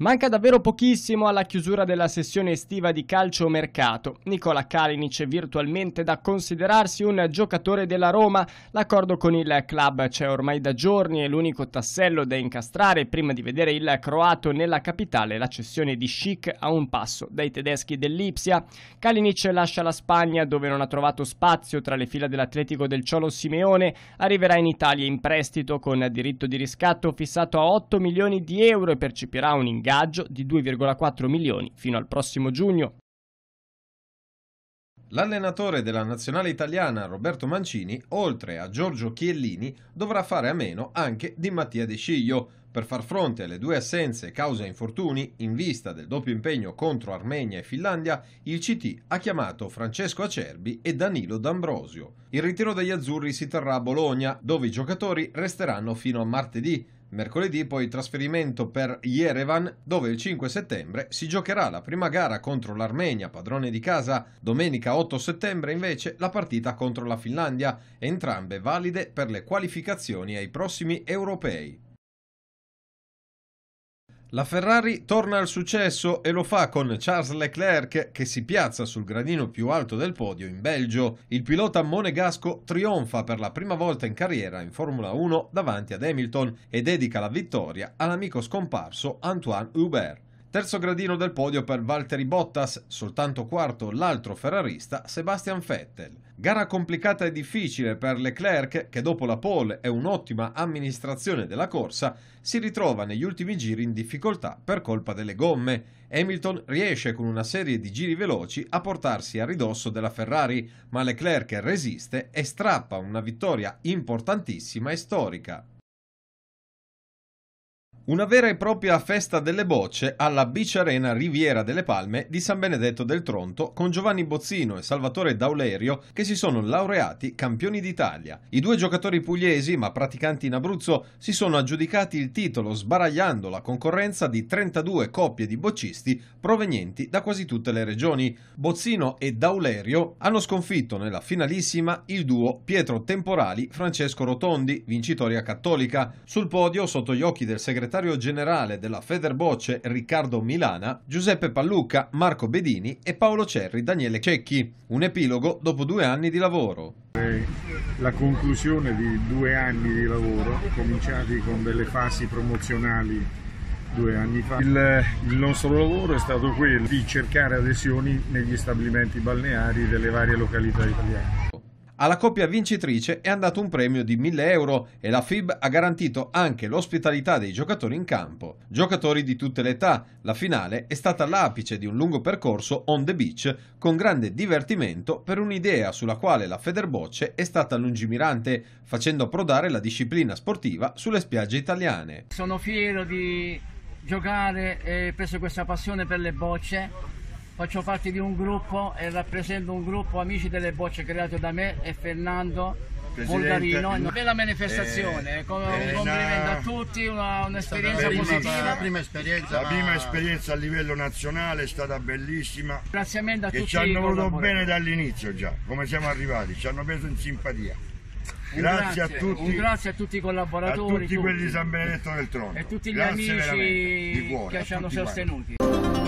Manca davvero pochissimo alla chiusura della sessione estiva di calcio mercato. Nicola Kalinic è virtualmente da considerarsi un giocatore della Roma. L'accordo con il club c'è ormai da giorni e l'unico tassello da incastrare prima di vedere il croato nella capitale la cessione di Schick a un passo dai tedeschi dell'Ipsia. Kalinic lascia la Spagna dove non ha trovato spazio tra le fila dell'Atletico del Ciolo Simeone. Arriverà in Italia in prestito con diritto di riscatto fissato a 8 milioni di euro e percepirà un ingaggio gaggio di 2,4 milioni fino al prossimo giugno. L'allenatore della nazionale italiana Roberto Mancini, oltre a Giorgio Chiellini, dovrà fare a meno anche di Mattia De Sciglio per far fronte alle due assenze causa infortuni in vista del doppio impegno contro Armenia e Finlandia, il CT ha chiamato Francesco Acerbi e Danilo D'Ambrosio. Il ritiro degli azzurri si terrà a Bologna, dove i giocatori resteranno fino a martedì Mercoledì poi trasferimento per Yerevan, dove il 5 settembre si giocherà la prima gara contro l'Armenia, padrone di casa. Domenica 8 settembre invece la partita contro la Finlandia, entrambe valide per le qualificazioni ai prossimi europei. La Ferrari torna al successo e lo fa con Charles Leclerc che si piazza sul gradino più alto del podio in Belgio. Il pilota monegasco trionfa per la prima volta in carriera in Formula 1 davanti ad Hamilton e dedica la vittoria all'amico scomparso Antoine Hubert. Terzo gradino del podio per Valtteri Bottas, soltanto quarto l'altro ferrarista Sebastian Vettel. Gara complicata e difficile per Leclerc che dopo la pole e un'ottima amministrazione della corsa si ritrova negli ultimi giri in difficoltà per colpa delle gomme. Hamilton riesce con una serie di giri veloci a portarsi a ridosso della Ferrari, ma Leclerc resiste e strappa una vittoria importantissima e storica. Una vera e propria festa delle bocce alla Beach Arena Riviera delle Palme di San Benedetto del Tronto con Giovanni Bozzino e Salvatore Daulerio che si sono laureati campioni d'Italia. I due giocatori pugliesi, ma praticanti in Abruzzo, si sono aggiudicati il titolo sbaragliando la concorrenza di 32 coppie di boccisti provenienti da quasi tutte le regioni. Bozzino e Daulerio hanno sconfitto nella finalissima il duo Pietro Temporali-Francesco Rotondi, vincitoria cattolica. Sul podio, sotto gli occhi del segretario segretario generale della Federboce Riccardo Milana, Giuseppe Pallucca, Marco Bedini e Paolo Cerri Daniele Cecchi. Un epilogo dopo due anni di lavoro. Eh, la conclusione di due anni di lavoro, cominciati con delle fasi promozionali due anni fa. Il, il, nostro lavoro è stato quello di cercare adesioni negli stabilimenti balneari delle varie località italiane. Alla coppia vincitrice è andato un premio di 1000 euro e la FIB ha garantito anche l'ospitalità dei giocatori in campo. Giocatori di tutte le età, la finale è stata l'apice di un lungo percorso on the beach con grande divertimento per un'idea sulla quale la Federbocce è stata lungimirante, facendo approdare la disciplina sportiva sulle spiagge italiane. Sono fiero di giocare e preso questa passione per le bocce faccio parte di un gruppo e rappresento un gruppo Amici delle Bocce creato da me e Fernando Presidente, Bulgarino. Mm, una bella manifestazione, eh, con un eh, complimento no. a tutti, un'esperienza un positiva. La prima esperienza, la prima esperienza a livello nazionale è stata bellissima. Ringraziamento a tutti. E Ci hanno voluto bene dall'inizio già, come siamo arrivati, ci hanno preso in simpatia. Grazie, grazie, a tutti, grazie, a tutti, i collaboratori, a tutti, tutti, quelli di San Benedetto del Trono e tutti gli grazie amici che ci hanno sostenuti. Quanti.